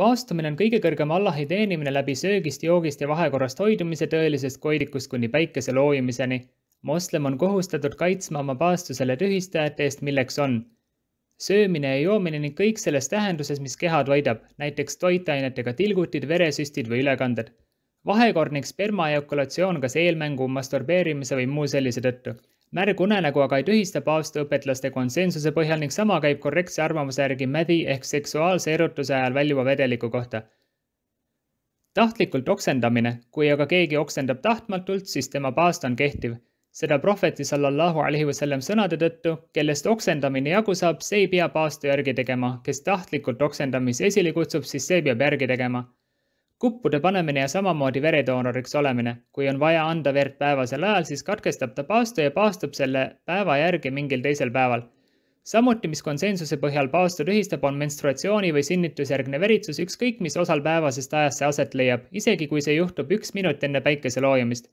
paastumine on kõige kõrgem Allahi teenimine läbi söögist, joogist ja vahekorrast hoidumise tõelisest koidikust kuni päikese loojumiseni. moslem on kohustatud kaitsma oma paastusele tühistajate eest, milleks on söömine ja joomine ning kõik selles tähenduses, mis keha toidab, näiteks toitainetega tilgutid, veresüstid või ülekanded. vahekord ning sperma ejakulatsioon kas eelmängu, masturbeerimise või muu sellise tõttu märgunenägu aga ei tühista paavsti õpetlaste konsensuse põhjal ning sama käib korrektse arvamuse järgi mädi ehk seksuaalse erutuse ajal väljuva vedeliku kohta. tahtlikult oksendamine, kui aga keegi oksendab tahtmatult, siis tema paast on kehtiv. seda prohveti sallallahu alaihi wasallam sõnade tõttu, kellest oksendamine jagu saab, see ei pea paastu järgi tegema, kes tahtlikult oksendamisi esile kutsub, siis see peab järgi tegema kuppude panemine ja samamoodi veredoonoriks olemine. kui on vaja anda verd päevasel ajal, siis katkestab ta paastu ja paastab selle päeva järgi mingil teisel päeval. samuti, mis konsensuse põhjal paastu tühistab, on menstruatsiooni või sünnitusjärgne veritsus ükskõik mis osal päevasest ajast see aset leiab, isegi kui see juhtub üks minut enne päikese loojumist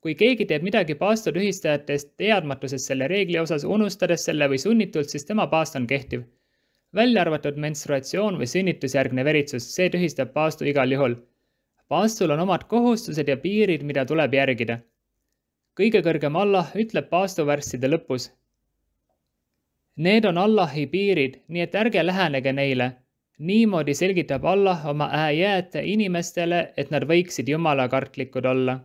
kui keegi teeb midagi paastu tühistajatest teadmatuses selle reegli osas, unustades selle või sunnitult, siis tema paast on kehtiv. välja arvatud menstruatsioon või sünnitusjärgne veritsus, see tühistab paastu igal juhul paastul on omad kohustused ja piirid, mida tuleb järgida. kõige kõrgem Allah ütleb paastuvärsside lõpus. Need on Allahi piirid, nii et ärge lähenege neile. niimoodi selgitab Allah oma ääjääte inimestele, et nad võiksid jumalakartlikud olla